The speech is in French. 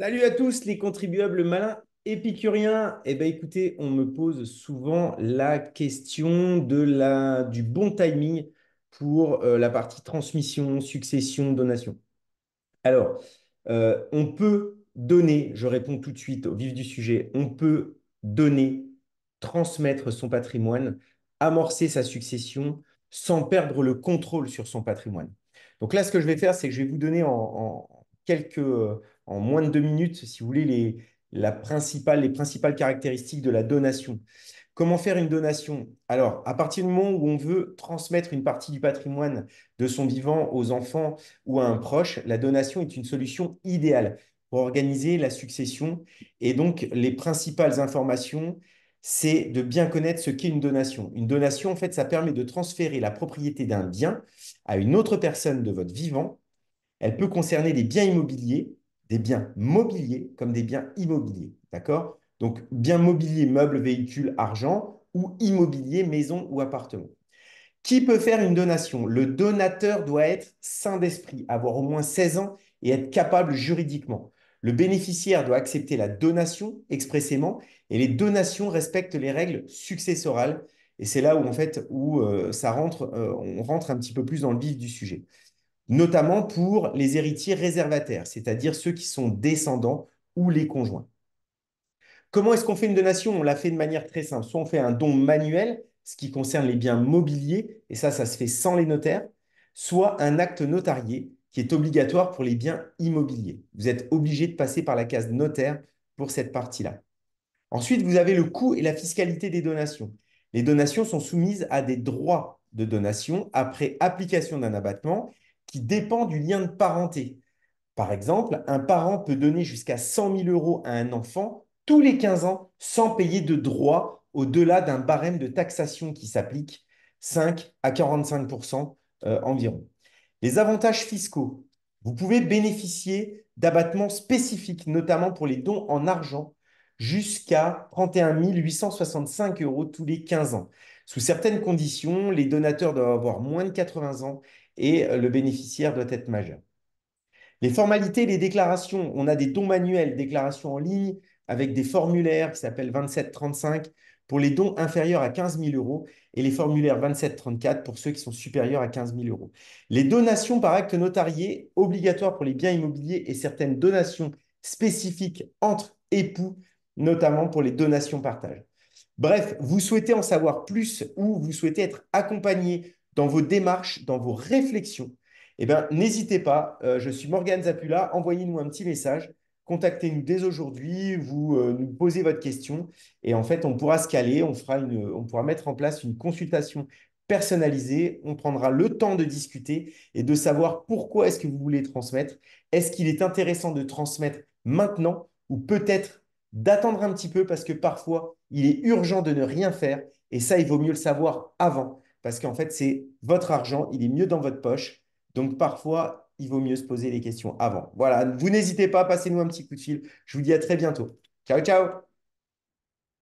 Salut à tous les contribuables malins épicuriens. Eh bien écoutez, on me pose souvent la question de la, du bon timing pour euh, la partie transmission, succession, donation. Alors, euh, on peut donner, je réponds tout de suite au vif du sujet, on peut donner, transmettre son patrimoine, amorcer sa succession sans perdre le contrôle sur son patrimoine. Donc là, ce que je vais faire, c'est que je vais vous donner en quelques, euh, en moins de deux minutes, si vous voulez, les, la principale, les principales caractéristiques de la donation. Comment faire une donation Alors, à partir du moment où on veut transmettre une partie du patrimoine de son vivant aux enfants ou à un proche, la donation est une solution idéale pour organiser la succession. Et donc, les principales informations, c'est de bien connaître ce qu'est une donation. Une donation, en fait, ça permet de transférer la propriété d'un bien à une autre personne de votre vivant elle peut concerner des biens immobiliers, des biens mobiliers comme des biens immobiliers. D'accord Donc, biens mobiliers, meubles, véhicules, argent, ou immobilier, maison ou appartement. Qui peut faire une donation Le donateur doit être sain d'esprit, avoir au moins 16 ans et être capable juridiquement. Le bénéficiaire doit accepter la donation expressément et les donations respectent les règles successorales. Et c'est là où, en fait, où euh, ça euh, on rentre un petit peu plus dans le vif du sujet notamment pour les héritiers réservataires, c'est-à-dire ceux qui sont descendants ou les conjoints. Comment est-ce qu'on fait une donation On l'a fait de manière très simple. Soit on fait un don manuel, ce qui concerne les biens mobiliers, et ça, ça se fait sans les notaires, soit un acte notarié, qui est obligatoire pour les biens immobiliers. Vous êtes obligé de passer par la case notaire pour cette partie-là. Ensuite, vous avez le coût et la fiscalité des donations. Les donations sont soumises à des droits de donation après application d'un abattement qui dépend du lien de parenté. Par exemple, un parent peut donner jusqu'à 100 000 euros à un enfant tous les 15 ans sans payer de droit au-delà d'un barème de taxation qui s'applique 5 à 45 euh, environ. Les avantages fiscaux. Vous pouvez bénéficier d'abattements spécifiques, notamment pour les dons en argent, jusqu'à 31 865 euros tous les 15 ans. Sous certaines conditions, les donateurs doivent avoir moins de 80 ans et euh, le bénéficiaire doit être majeur. Les formalités, les déclarations, on a des dons manuels, déclarations en ligne avec des formulaires qui s'appellent 2735 pour les dons inférieurs à 15 000 euros et les formulaires 2734 pour ceux qui sont supérieurs à 15 000 euros. Les donations par acte notarié, obligatoires pour les biens immobiliers et certaines donations spécifiques entre époux, notamment pour les donations partage. Bref, vous souhaitez en savoir plus ou vous souhaitez être accompagné dans vos démarches, dans vos réflexions, eh ben, n'hésitez pas. Euh, je suis Morgan Zapula. Envoyez-nous un petit message. Contactez-nous dès aujourd'hui. Vous euh, nous posez votre question. Et en fait, on pourra se caler. On, on pourra mettre en place une consultation personnalisée. On prendra le temps de discuter et de savoir pourquoi est-ce que vous voulez transmettre. Est-ce qu'il est intéressant de transmettre maintenant ou peut-être d'attendre un petit peu parce que parfois, il est urgent de ne rien faire. Et ça, il vaut mieux le savoir avant parce qu'en fait, c'est votre argent, il est mieux dans votre poche. Donc parfois, il vaut mieux se poser les questions avant. Voilà, vous n'hésitez pas, passez-nous un petit coup de fil. Je vous dis à très bientôt. Ciao, ciao